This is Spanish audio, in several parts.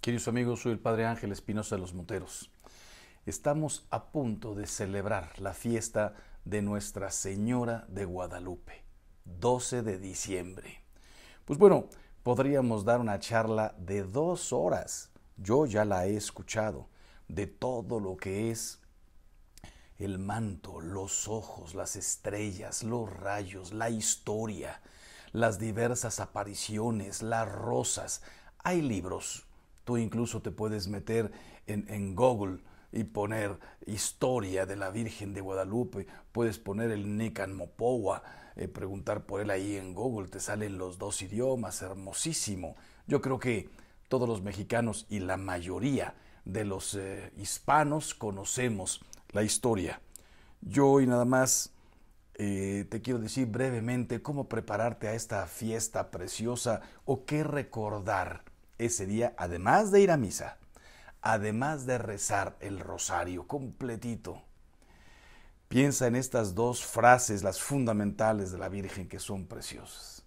Queridos amigos, soy el Padre Ángel Espinosa de los Monteros. Estamos a punto de celebrar la fiesta de Nuestra Señora de Guadalupe, 12 de diciembre. Pues bueno, podríamos dar una charla de dos horas. Yo ya la he escuchado, de todo lo que es el manto, los ojos, las estrellas, los rayos, la historia, las diversas apariciones, las rosas. Hay libros, incluso te puedes meter en, Google y poner historia de la Virgen de Guadalupe, puedes poner el Nican Mopoa eh, preguntar por él ahí en Google, te salen los dos idiomas, hermosísimo. Yo creo que todos los mexicanos y la mayoría de los eh, hispanos conocemos la historia. Yo y nada más eh, te quiero decir brevemente cómo prepararte a esta fiesta preciosa o qué recordar ese día, además de ir a misa, además de rezar el rosario completito, piensa en estas dos frases, las fundamentales de la Virgen, que son preciosas.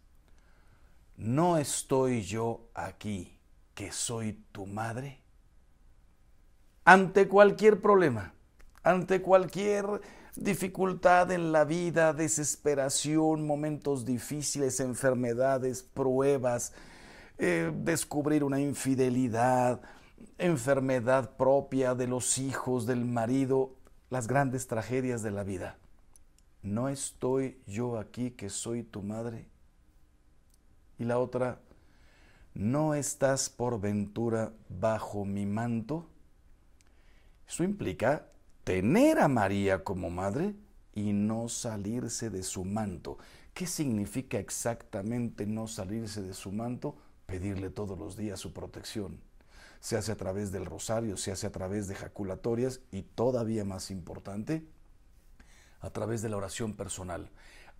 No estoy yo aquí, que soy tu madre. Ante cualquier problema, ante cualquier dificultad en la vida, desesperación, momentos difíciles, enfermedades, pruebas, eh, descubrir una infidelidad, enfermedad propia de los hijos, del marido, las grandes tragedias de la vida. ¿No estoy yo aquí que soy tu madre? Y la otra, ¿no estás por ventura bajo mi manto? Eso implica tener a María como madre y no salirse de su manto. ¿Qué significa exactamente no salirse de su manto? pedirle todos los días su protección. Se hace a través del rosario, se hace a través de ejaculatorias y todavía más importante, a través de la oración personal.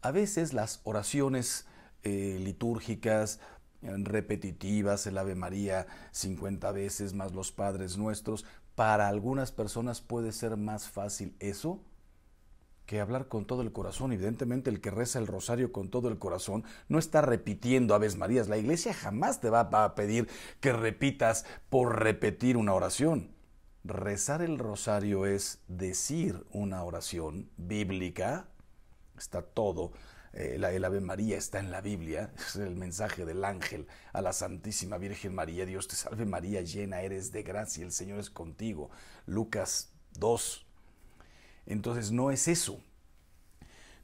A veces las oraciones eh, litúrgicas, repetitivas, el Ave María 50 veces más los Padres Nuestros, para algunas personas puede ser más fácil eso hablar con todo el corazón. Evidentemente, el que reza el rosario con todo el corazón no está repitiendo Aves Marías. La iglesia jamás te va a pedir que repitas por repetir una oración. Rezar el rosario es decir una oración bíblica. Está todo. Eh, el Ave María está en la Biblia. Es el mensaje del ángel a la Santísima Virgen María. Dios te salve María, llena eres de gracia. El Señor es contigo. Lucas 2, entonces no es eso.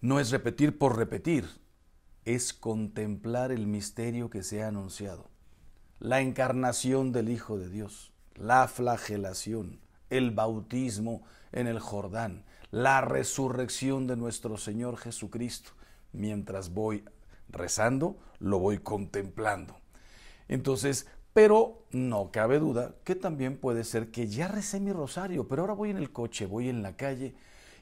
No es repetir por repetir, es contemplar el misterio que se ha anunciado. La encarnación del Hijo de Dios, la flagelación, el bautismo en el Jordán, la resurrección de nuestro Señor Jesucristo. Mientras voy rezando, lo voy contemplando. Entonces, pero no cabe duda que también puede ser que ya recé mi rosario, pero ahora voy en el coche, voy en la calle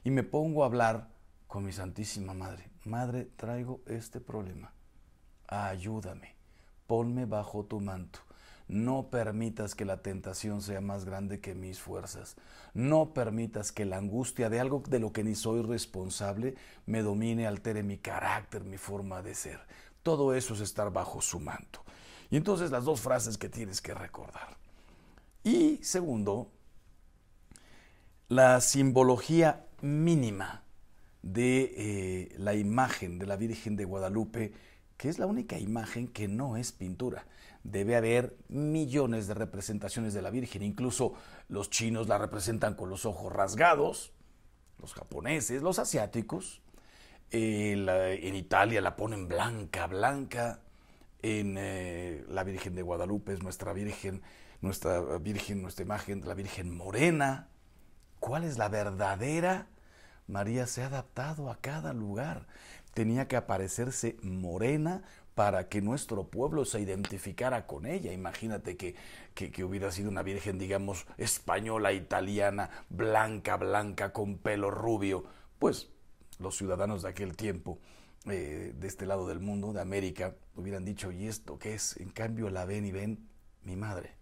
y me pongo a hablar con mi Santísima Madre. Madre, traigo este problema. Ayúdame, ponme bajo tu manto. No permitas que la tentación sea más grande que mis fuerzas. No permitas que la angustia de algo de lo que ni soy responsable me domine, altere mi carácter, mi forma de ser. Todo eso es estar bajo su manto. Y entonces las dos frases que tienes que recordar. Y segundo, la simbología mínima de eh, la imagen de la Virgen de Guadalupe, que es la única imagen que no es pintura. Debe haber millones de representaciones de la Virgen, incluso los chinos la representan con los ojos rasgados, los japoneses, los asiáticos, eh, en Italia la ponen blanca, blanca, en eh, la Virgen de Guadalupe, es nuestra Virgen, nuestra Virgen, nuestra imagen, la Virgen Morena. ¿Cuál es la verdadera? María se ha adaptado a cada lugar. Tenía que aparecerse morena para que nuestro pueblo se identificara con ella. Imagínate que, que, hubiera sido una virgen, digamos, española, italiana, blanca, blanca, con pelo rubio. Pues los ciudadanos de aquel tiempo eh, de este lado del mundo, de América, hubieran dicho, ¿y esto qué es? En cambio, la ven y ven mi madre,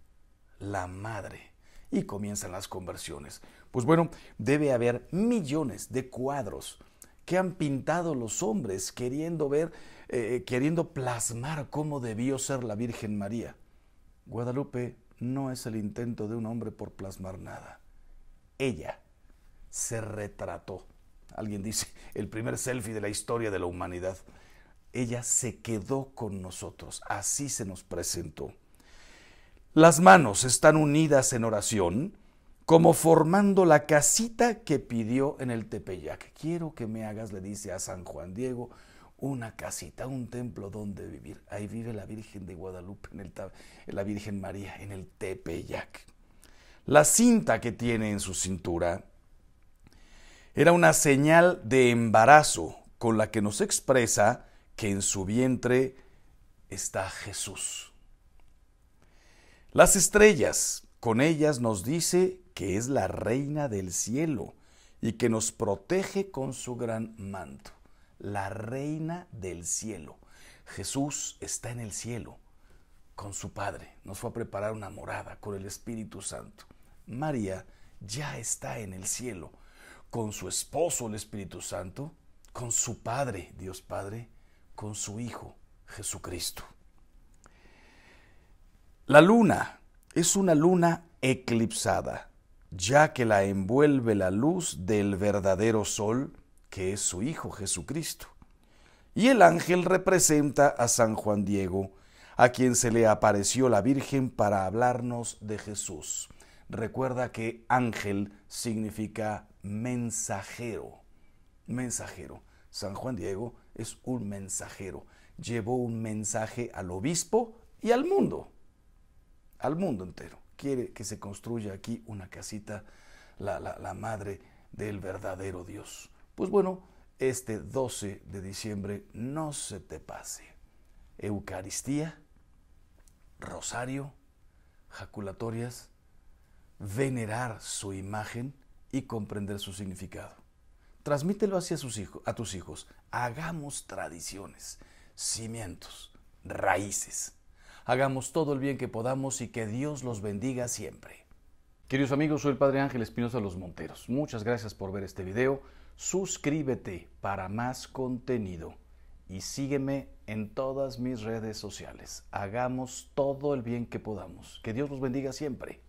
la madre. Y comienzan las conversiones. Pues bueno, debe haber millones de cuadros que han pintado los hombres queriendo ver, eh, eh, queriendo plasmar cómo debió ser la Virgen María. Guadalupe no es el intento de un hombre por plasmar nada. Ella se retrató alguien dice, el primer selfie de la historia de la humanidad. Ella se quedó con nosotros, así se nos presentó. Las manos están unidas en oración, como formando la casita que pidió en el Tepeyac. Quiero que me hagas, le dice a San Juan Diego, una casita, un templo donde vivir. Ahí vive la Virgen de Guadalupe, en el, la Virgen María, en el Tepeyac. La cinta que tiene en su cintura era una señal de embarazo con la que nos expresa que en su vientre está Jesús. Las estrellas, con ellas nos dice que es la reina del cielo y que nos protege con su gran manto, la reina del cielo. Jesús está en el cielo con su Padre, nos fue a preparar una morada con el Espíritu Santo. María ya está en el cielo con su esposo, el Espíritu Santo, con su Padre, Dios Padre, con su Hijo, Jesucristo. La luna es una luna eclipsada, ya que la envuelve la luz del verdadero sol, que es su Hijo Jesucristo. Y el ángel representa a San Juan Diego, a quien se le apareció la Virgen para hablarnos de Jesús. Recuerda que ángel significa mensajero. Mensajero. San Juan Diego es un mensajero. Llevó un mensaje al obispo y al mundo. Al mundo entero. Quiere que se construya aquí una casita, la, la madre del verdadero Dios. Pues bueno, este 12 de diciembre no se te pase. Eucaristía, rosario, jaculatorias venerar su imagen y comprender su significado. Transmítelo hacia sus hijos, a tus hijos. Hagamos tradiciones, cimientos, raíces. Hagamos todo el bien que podamos y que Dios los bendiga siempre. Queridos amigos, soy el Padre Ángel Espinosa Los Monteros. Muchas gracias por ver este video. Suscríbete para más contenido y sígueme en todas mis redes sociales. Hagamos todo el bien que podamos. Que Dios los bendiga siempre.